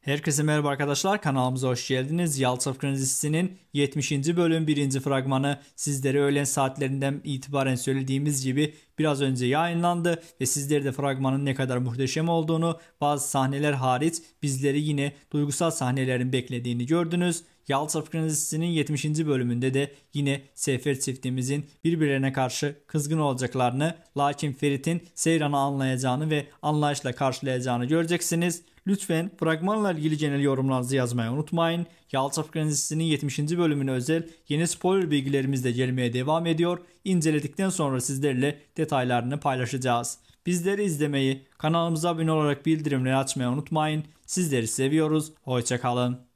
Herkese merhaba arkadaşlar kanalımıza hoş geldiniz. Yalçın Krenizisi'nin 70. bölüm 1. fragmanı sizlere öğlen saatlerinden itibaren söylediğimiz gibi biraz önce yayınlandı ve sizlere de fragmanın ne kadar muhteşem olduğunu bazı sahneler hariç bizleri yine duygusal sahnelerin beklediğini gördünüz. Yalçın Kredisi'nin 70. bölümünde de yine Sefer çiftimizin birbirlerine karşı kızgın olacaklarını lakin Ferit'in Seyran'ı anlayacağını ve anlayışla karşılayacağını göreceksiniz. Lütfen fragmanla ilgili genel yorumlarınızı yazmayı unutmayın. Yalçap Krenizisi'nin 70. bölümüne özel yeni spoiler bilgilerimiz de gelmeye devam ediyor. İnceledikten sonra sizlerle detaylarını paylaşacağız. Bizleri izlemeyi, kanalımıza abone olarak bildirimleri açmayı unutmayın. Sizleri seviyoruz. Hoşçakalın.